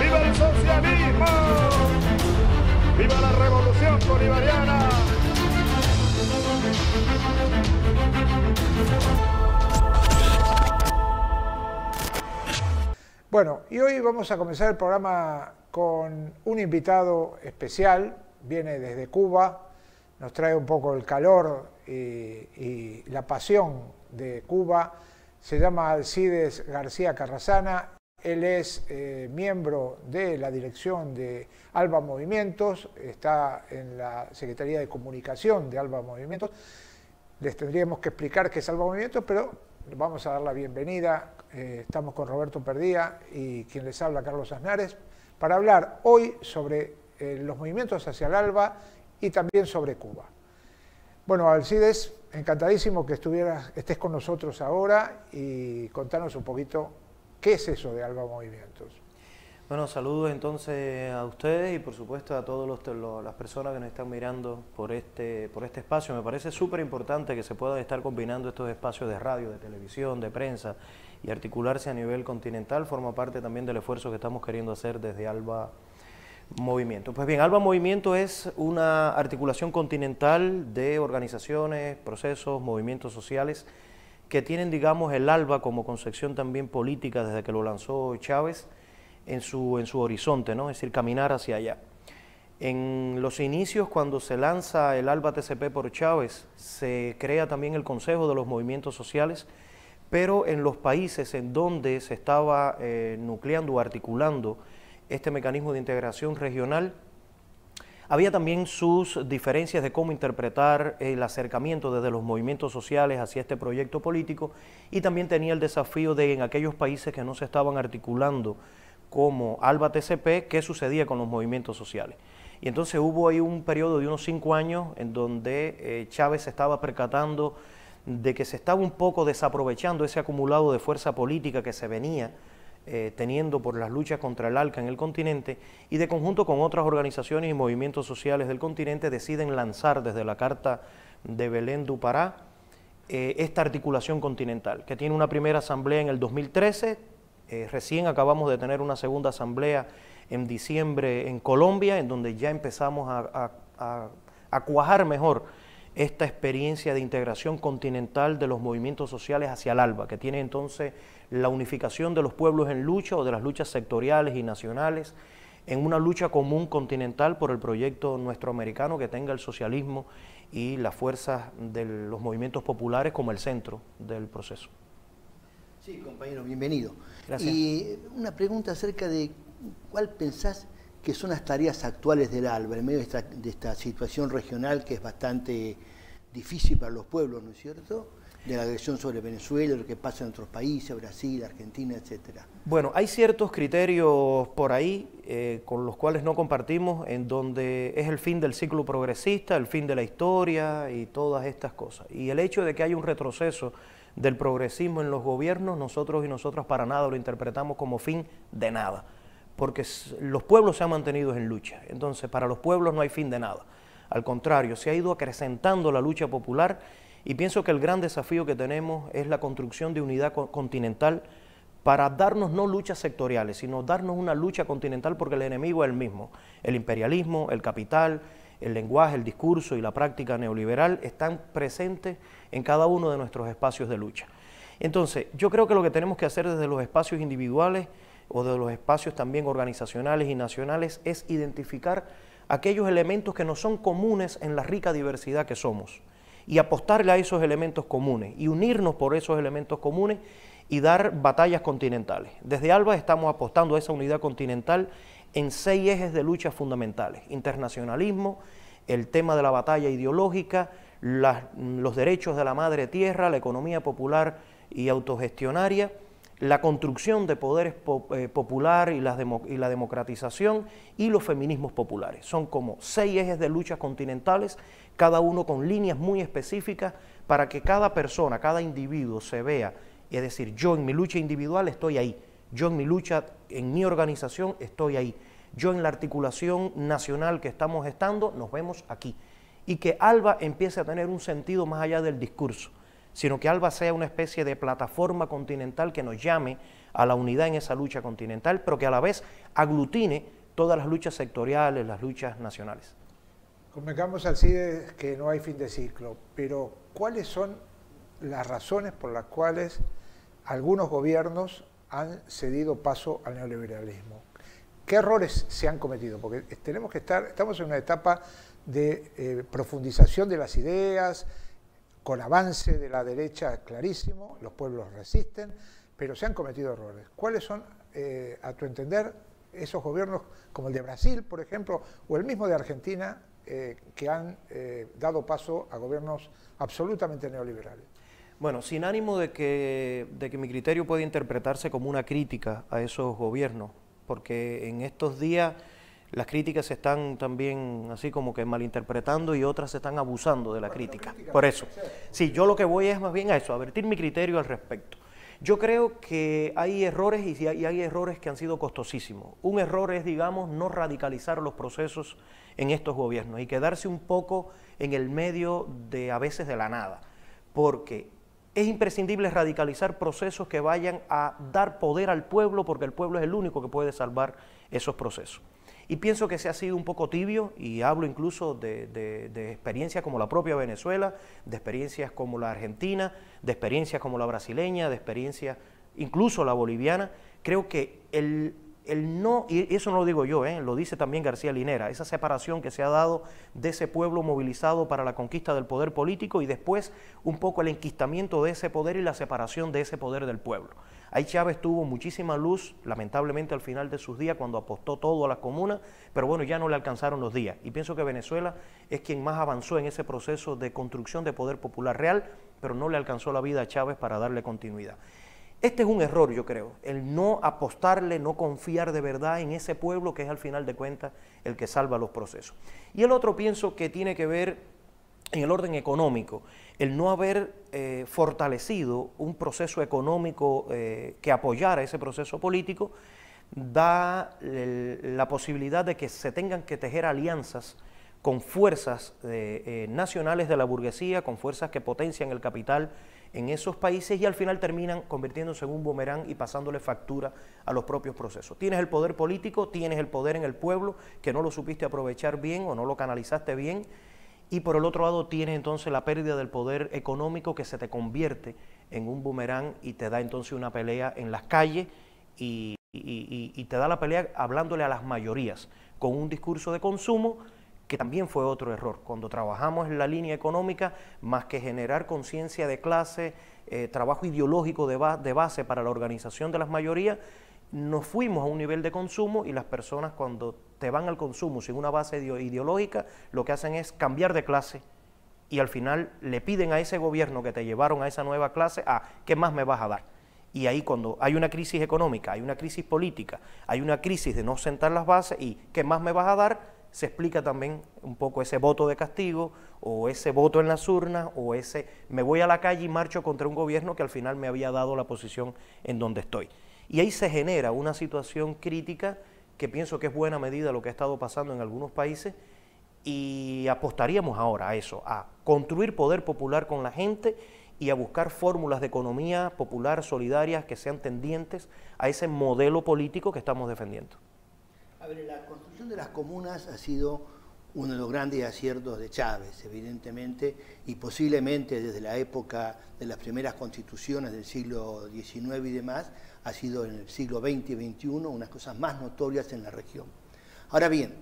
¡Viva el socialismo! ¡Viva la revolución bolivariana! Bueno, y hoy vamos a comenzar el programa con un invitado especial, viene desde Cuba, nos trae un poco el calor y, la pasión de Cuba, se llama Alcides García Carrasana. Él es eh, miembro de la dirección de Alba Movimientos, está en la Secretaría de Comunicación de Alba Movimientos. Les tendríamos que explicar qué es Alba Movimientos, pero vamos a dar la bienvenida. Eh, estamos con Roberto Perdía y quien les habla, Carlos Aznares, para hablar hoy sobre eh, los movimientos hacia el Alba y también sobre Cuba. Bueno, Alcides, encantadísimo que estuvieras, estés con nosotros ahora y contanos un poquito ¿Qué es eso de Alba Movimientos? Bueno, saludos entonces a ustedes y por supuesto a todas las personas que nos están mirando por este, por este espacio. Me parece súper importante que se puedan estar combinando estos espacios de radio, de televisión, de prensa y articularse a nivel continental. Forma parte también del esfuerzo que estamos queriendo hacer desde Alba Movimiento. Pues bien, Alba Movimiento es una articulación continental de organizaciones, procesos, movimientos sociales que tienen, digamos, el ALBA como concepción también política desde que lo lanzó Chávez en su, en su horizonte, ¿no? es decir, caminar hacia allá. En los inicios, cuando se lanza el ALBA TCP por Chávez, se crea también el Consejo de los Movimientos Sociales, pero en los países en donde se estaba eh, nucleando o articulando este mecanismo de integración regional, había también sus diferencias de cómo interpretar el acercamiento desde los movimientos sociales hacia este proyecto político y también tenía el desafío de en aquellos países que no se estaban articulando como ALBA TCP, qué sucedía con los movimientos sociales. Y entonces hubo ahí un periodo de unos cinco años en donde eh, Chávez estaba percatando de que se estaba un poco desaprovechando ese acumulado de fuerza política que se venía eh, teniendo por las luchas contra el ALCA en el continente y de conjunto con otras organizaciones y movimientos sociales del continente deciden lanzar desde la Carta de Belén Dupará eh, esta articulación continental, que tiene una primera asamblea en el 2013, eh, recién acabamos de tener una segunda asamblea en diciembre en Colombia, en donde ya empezamos a cuajar mejor esta experiencia de integración continental de los movimientos sociales hacia el alba, que tiene entonces la unificación de los pueblos en lucha o de las luchas sectoriales y nacionales en una lucha común continental por el proyecto nuestroamericano que tenga el socialismo y las fuerzas de los movimientos populares como el centro del proceso. Sí, compañero, bienvenido. Gracias. Y una pregunta acerca de cuál pensás que son las tareas actuales del ALBA, en medio de esta, situación regional que es bastante difícil para los pueblos, ¿no es cierto? de la agresión sobre Venezuela, lo que pasa en otros países, Brasil, Argentina, etcétera. Bueno, hay ciertos criterios por ahí eh, con los cuales no compartimos, en donde es el fin del ciclo progresista, el fin de la historia y todas estas cosas. Y el hecho de que hay un retroceso del progresismo en los gobiernos, nosotros y nosotras para nada lo interpretamos como fin de nada porque los pueblos se han mantenido en lucha. Entonces, para los pueblos no hay fin de nada. Al contrario, se ha ido acrecentando la lucha popular y pienso que el gran desafío que tenemos es la construcción de unidad continental para darnos no luchas sectoriales, sino darnos una lucha continental porque el enemigo es el mismo. El imperialismo, el capital, el lenguaje, el discurso y la práctica neoliberal están presentes en cada uno de nuestros espacios de lucha. Entonces, yo creo que lo que tenemos que hacer desde los espacios individuales o de los espacios también organizacionales y nacionales es identificar aquellos elementos que no son comunes en la rica diversidad que somos y apostarle a esos elementos comunes y unirnos por esos elementos comunes y dar batallas continentales. Desde ALBA estamos apostando a esa unidad continental en seis ejes de lucha fundamentales, internacionalismo, el tema de la batalla ideológica, los derechos de la madre tierra, la economía popular y autogestionaria, la construcción de poderes eh, popular y la, y la democratización y los feminismos populares. Son como seis ejes de luchas continentales, cada uno con líneas muy específicas para que cada persona, cada individuo se vea. Es decir, yo en mi lucha individual estoy ahí, yo en mi lucha en mi organización estoy ahí, yo en la articulación nacional que estamos estando nos vemos aquí. Y que ALBA empiece a tener un sentido más allá del discurso sino que ALBA sea una especie de plataforma continental que nos llame a la unidad en esa lucha continental, pero que a la vez aglutine todas las luchas sectoriales, las luchas nacionales. Convengamos así de que no hay fin de ciclo, pero ¿cuáles son las razones por las cuales algunos gobiernos han cedido paso al neoliberalismo? ¿Qué errores se han cometido? Porque tenemos que estar, estamos en una etapa de eh, profundización de las ideas, con avance de la derecha clarísimo, los pueblos resisten, pero se han cometido errores. ¿Cuáles son, eh, a tu entender, esos gobiernos como el de Brasil, por ejemplo, o el mismo de Argentina, eh, que han eh, dado paso a gobiernos absolutamente neoliberales? Bueno, sin ánimo de que, de que mi criterio pueda interpretarse como una crítica a esos gobiernos, porque en estos días las críticas se están también así como que malinterpretando y otras se están abusando de la crítica. Por eso, sí, yo lo que voy es más bien a eso, a vertir mi criterio al respecto. Yo creo que hay errores y hay errores que han sido costosísimos. Un error es, digamos, no radicalizar los procesos en estos gobiernos y quedarse un poco en el medio de a veces de la nada, porque es imprescindible radicalizar procesos que vayan a dar poder al pueblo, porque el pueblo es el único que puede salvar esos procesos. Y pienso que se ha sido un poco tibio, y hablo incluso de, experiencias como la propia Venezuela, de experiencias como la argentina, de experiencias como la brasileña, de experiencias incluso la boliviana. Creo que el, el no, y eso no lo digo yo, ¿eh? lo dice también García Linera, esa separación que se ha dado de ese pueblo movilizado para la conquista del poder político y después un poco el enquistamiento de ese poder y la separación de ese poder del pueblo. Ahí Chávez tuvo muchísima luz, lamentablemente al final de sus días, cuando apostó todo a las comunas, pero bueno, ya no le alcanzaron los días. Y pienso que Venezuela es quien más avanzó en ese proceso de construcción de poder popular real, pero no le alcanzó la vida a Chávez para darle continuidad. Este es un error, yo creo, el no apostarle, no confiar de verdad en ese pueblo que es al final de cuentas el que salva los procesos. Y el otro pienso que tiene que ver en el orden económico, el no haber eh, fortalecido un proceso económico eh, que apoyara ese proceso político, da la posibilidad de que se tengan que tejer alianzas con fuerzas eh, nacionales de la burguesía, con fuerzas que potencian el capital en esos países y al final terminan convirtiéndose en un boomerang y pasándole factura a los propios procesos. Tienes el poder político, tienes el poder en el pueblo, que no lo supiste aprovechar bien o no lo canalizaste bien, y por el otro lado tienes entonces la pérdida del poder económico que se te convierte en un boomerang y te da entonces una pelea en las calles y, y te da la pelea hablándole a las mayorías con un discurso de consumo que también fue otro error. Cuando trabajamos en la línea económica, más que generar conciencia de clase, eh, trabajo ideológico de, de base para la organización de las mayorías, nos fuimos a un nivel de consumo y las personas cuando te van al consumo sin una base ideológica, lo que hacen es cambiar de clase y al final le piden a ese gobierno que te llevaron a esa nueva clase, a ah, ¿qué más me vas a dar? Y ahí cuando hay una crisis económica, hay una crisis política, hay una crisis de no sentar las bases y ¿qué más me vas a dar? se explica también un poco ese voto de castigo o ese voto en las urnas o ese me voy a la calle y marcho contra un gobierno que al final me había dado la posición en donde estoy. Y ahí se genera una situación crítica que pienso que es buena medida lo que ha estado pasando en algunos países y apostaríamos ahora a eso, a construir poder popular con la gente y a buscar fórmulas de economía popular solidarias que sean tendientes a ese modelo político que estamos defendiendo. A la construcción de las comunas ha sido uno de los grandes aciertos de Chávez, evidentemente, y posiblemente desde la época de las primeras constituciones del siglo XIX y demás, ha sido en el siglo XX y XXI unas cosas más notorias en la región. Ahora bien,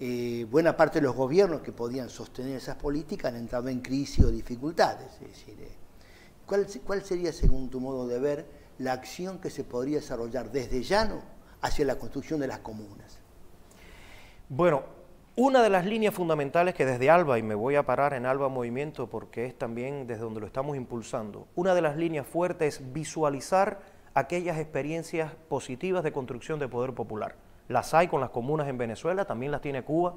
eh, buena parte de los gobiernos que podían sostener esas políticas han entrado en crisis o dificultades. Eh, ¿cuál sería, según tu modo de ver, la acción que se podría desarrollar desde llano hacia la construcción de las comunas? Bueno, una de las líneas fundamentales que desde ALBA, y me voy a parar en ALBA Movimiento porque es también desde donde lo estamos impulsando, una de las líneas fuertes es visualizar aquellas experiencias positivas de construcción de poder popular. Las hay con las comunas en Venezuela, también las tiene Cuba,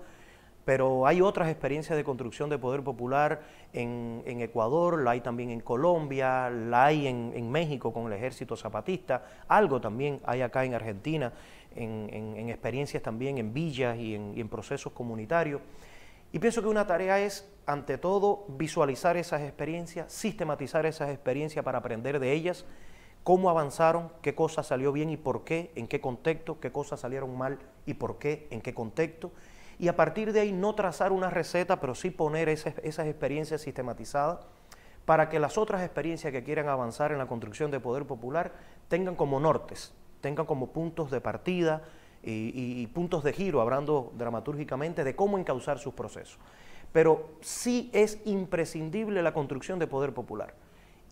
pero hay otras experiencias de construcción de poder popular en, Ecuador, la hay también en Colombia, la hay en México con el ejército zapatista, algo también hay acá en Argentina en, experiencias también en villas y en, procesos comunitarios. Y pienso que una tarea es, ante todo, visualizar esas experiencias, sistematizar esas experiencias para aprender de ellas, cómo avanzaron, qué cosa salió bien y por qué, en qué contexto, qué cosas salieron mal y por qué, en qué contexto. Y a partir de ahí no trazar una receta, pero sí poner esas experiencias sistematizadas para que las otras experiencias que quieran avanzar en la construcción de poder popular tengan como nortes tengan como puntos de partida y, puntos de giro, hablando dramatúrgicamente, de cómo encauzar sus procesos. Pero sí es imprescindible la construcción de poder popular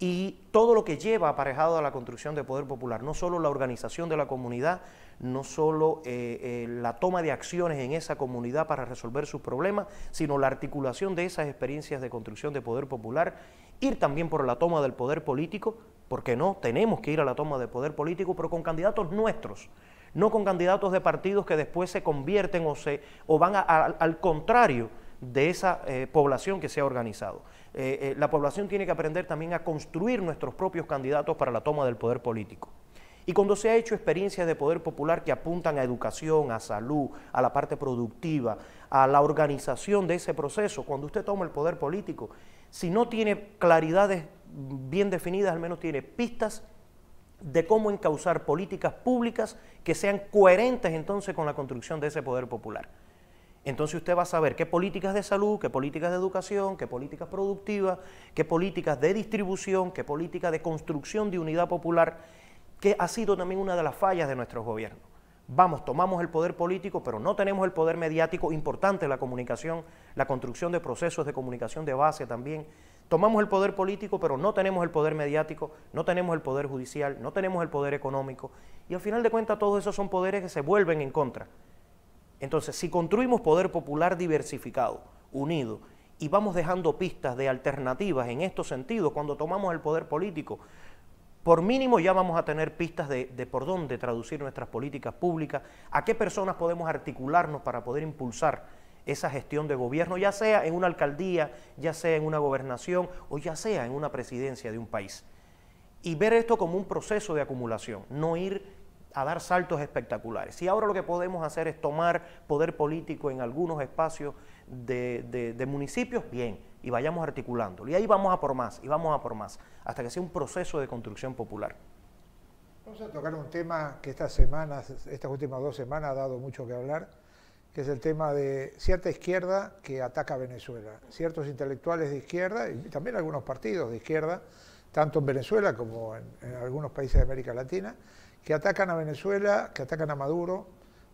y todo lo que lleva aparejado a la construcción de poder popular, no solo la organización de la comunidad, no solo eh, eh, la toma de acciones en esa comunidad para resolver sus problemas, sino la articulación de esas experiencias de construcción de poder popular, ir también por la toma del poder político porque no, tenemos que ir a la toma de poder político, pero con candidatos nuestros, no con candidatos de partidos que después se convierten o, se, o van al contrario de esa eh, población que se ha organizado. Eh, eh, la población tiene que aprender también a construir nuestros propios candidatos para la toma del poder político. Y cuando se ha hecho experiencias de poder popular que apuntan a educación, a salud, a la parte productiva, a la organización de ese proceso, cuando usted toma el poder político, si no tiene claridades bien definidas, al menos tiene pistas de cómo encauzar políticas públicas que sean coherentes entonces con la construcción de ese poder popular. Entonces usted va a saber qué políticas de salud, qué políticas de educación, qué políticas productivas, qué políticas de distribución, qué políticas de construcción de unidad popular, que ha sido también una de las fallas de nuestros gobiernos. Vamos, tomamos el poder político, pero no tenemos el poder mediático, importante la comunicación, la construcción de procesos de comunicación de base también, Tomamos el poder político, pero no tenemos el poder mediático, no tenemos el poder judicial, no tenemos el poder económico. Y al final de cuentas todos esos son poderes que se vuelven en contra. Entonces, si construimos poder popular diversificado, unido, y vamos dejando pistas de alternativas en estos sentidos, cuando tomamos el poder político, por mínimo ya vamos a tener pistas de, de, por dónde traducir nuestras políticas públicas, a qué personas podemos articularnos para poder impulsar esa gestión de gobierno, ya sea en una alcaldía, ya sea en una gobernación o ya sea en una presidencia de un país. Y ver esto como un proceso de acumulación, no ir a dar saltos espectaculares. Si ahora lo que podemos hacer es tomar poder político en algunos espacios de, de municipios, bien, y vayamos articulándolo. Y ahí vamos a por más, y vamos a por más, hasta que sea un proceso de construcción popular. Vamos a tocar un tema que estas semanas, estas últimas dos semanas ha dado mucho que hablar, es el tema de cierta izquierda que ataca a Venezuela, ciertos intelectuales de izquierda y también algunos partidos de izquierda, tanto en Venezuela como en, algunos países de América Latina, que atacan a Venezuela, que atacan a Maduro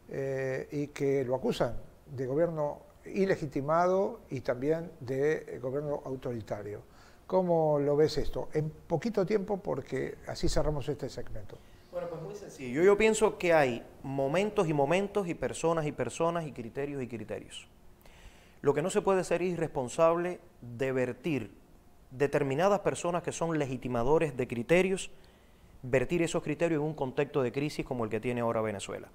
eh, y que lo acusan de gobierno ilegitimado y también de eh, gobierno autoritario. ¿Cómo lo ves esto? En poquito tiempo, porque así cerramos este segmento. Bueno, pues muy sencillo. Yo, pienso que hay momentos y momentos y personas y personas y criterios y criterios. Lo que no se puede ser irresponsable de vertir determinadas personas que son legitimadores de criterios, vertir esos criterios en un contexto de crisis como el que tiene ahora Venezuela.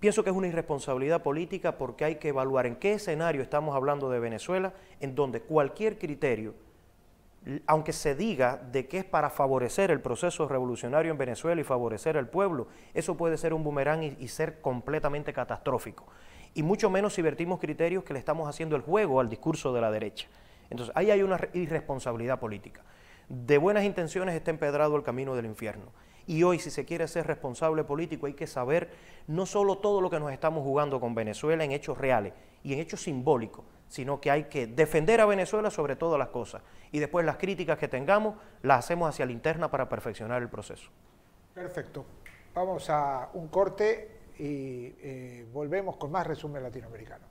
Pienso que es una irresponsabilidad política porque hay que evaluar en qué escenario estamos hablando de Venezuela, en donde cualquier criterio aunque se diga de que es para favorecer el proceso revolucionario en Venezuela y favorecer al pueblo, eso puede ser un boomerang y, y, ser completamente catastrófico. Y mucho menos si vertimos criterios que le estamos haciendo el juego al discurso de la derecha. Entonces, ahí hay una irresponsabilidad política. De buenas intenciones está empedrado el camino del infierno. Y hoy, si se quiere ser responsable político, hay que saber no solo todo lo que nos estamos jugando con Venezuela en hechos reales y en hechos simbólicos, sino que hay que defender a Venezuela sobre todas las cosas. Y después las críticas que tengamos las hacemos hacia la interna para perfeccionar el proceso. Perfecto. Vamos a un corte y eh, volvemos con más resumen latinoamericano.